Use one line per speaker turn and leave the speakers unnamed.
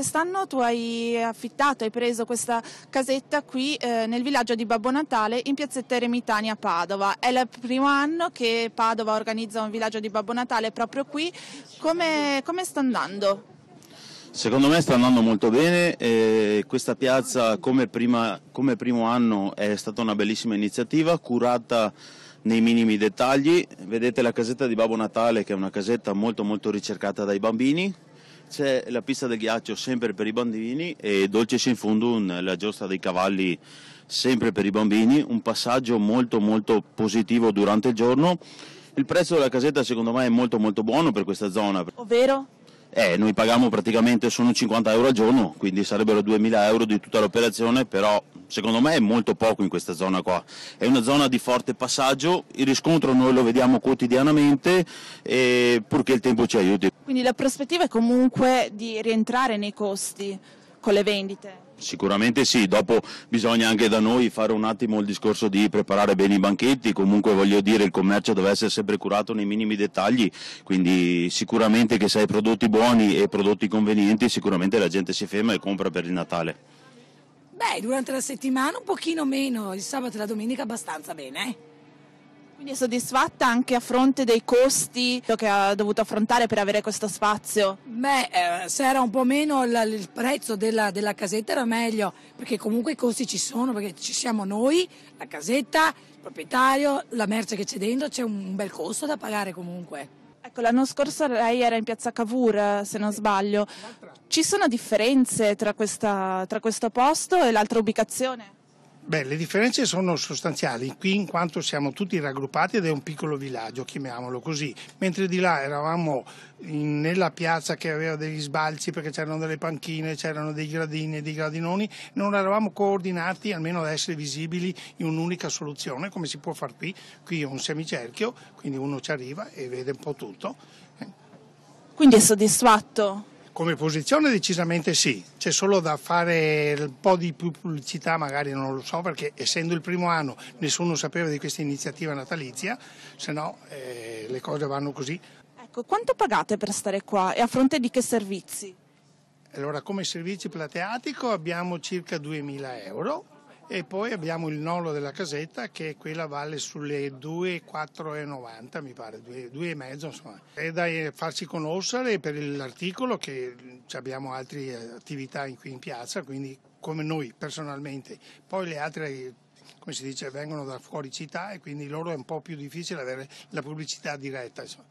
Quest'anno tu hai affittato, hai preso questa casetta qui eh, nel villaggio di Babbo Natale in piazzetta Eremitani a Padova. È il primo anno che Padova organizza un villaggio di Babbo Natale proprio qui. Come, come sta andando?
Secondo me sta andando molto bene, eh, questa piazza come, prima, come primo anno è stata una bellissima iniziativa curata nei minimi dettagli, vedete la casetta di Babbo Natale che è una casetta molto molto ricercata dai bambini, c'è la pista del ghiaccio sempre per i bambini e Dolce in Fundum, la giostra dei cavalli sempre per i bambini, un passaggio molto molto positivo durante il giorno. Il prezzo della casetta secondo me è molto molto buono per questa zona. Ovvero? Eh, noi paghiamo praticamente solo 50 euro al giorno, quindi sarebbero 2000 euro di tutta l'operazione, però secondo me è molto poco in questa zona qua, è una zona di forte passaggio, il riscontro noi lo vediamo quotidianamente e purché il tempo ci aiuti.
Quindi la prospettiva è comunque di rientrare nei costi con le vendite?
Sicuramente sì, dopo bisogna anche da noi fare un attimo il discorso di preparare bene i banchetti, comunque voglio dire il commercio deve essere sempre curato nei minimi dettagli, quindi sicuramente che se hai prodotti buoni e prodotti convenienti sicuramente la gente si ferma e compra per il Natale.
Beh, durante la settimana un pochino meno, il sabato e la domenica abbastanza bene. Eh.
Quindi è soddisfatta anche a fronte dei costi che ha dovuto affrontare per avere questo spazio? Beh, eh, se era un po' meno la,
il prezzo della, della, casetta era meglio, perché comunque i costi ci sono, perché ci siamo noi, la casetta, il proprietario, la merce che c'è dentro, c'è un bel costo da pagare comunque.
Ecco, l'anno scorso lei era in piazza Cavour, se non sbaglio. Ci sono differenze tra, questa, tra questo posto e l'altra ubicazione?
Beh, le differenze sono sostanziali, qui in quanto siamo tutti raggruppati ed è un piccolo villaggio, chiamiamolo così, mentre di là eravamo in, nella piazza che aveva degli sbalzi perché c'erano delle panchine, c'erano dei gradini e dei gradinoni, non eravamo coordinati almeno ad essere visibili in un'unica soluzione, come si può fare qui, qui è un semicerchio, quindi uno ci arriva e vede un po' tutto. Quindi è soddisfatto come posizione decisamente sì, c'è solo da fare un po' di più pubblicità, magari non lo so, perché essendo il primo anno nessuno sapeva di questa iniziativa natalizia, se no eh, le cose vanno così. Ecco, quanto pagate per stare qua e a fronte di che servizi? Allora, come servizi plateatico abbiamo circa 2.000 euro e poi abbiamo il nolo della casetta che è quella vale sulle 2,4,90 mi pare, 2,5 insomma. È da eh, farsi conoscere per l'articolo che cioè, abbiamo altre eh, attività qui in piazza, quindi come noi personalmente, poi le altre come si dice vengono da fuori città e quindi loro è un po' più difficile avere la pubblicità diretta. Insomma.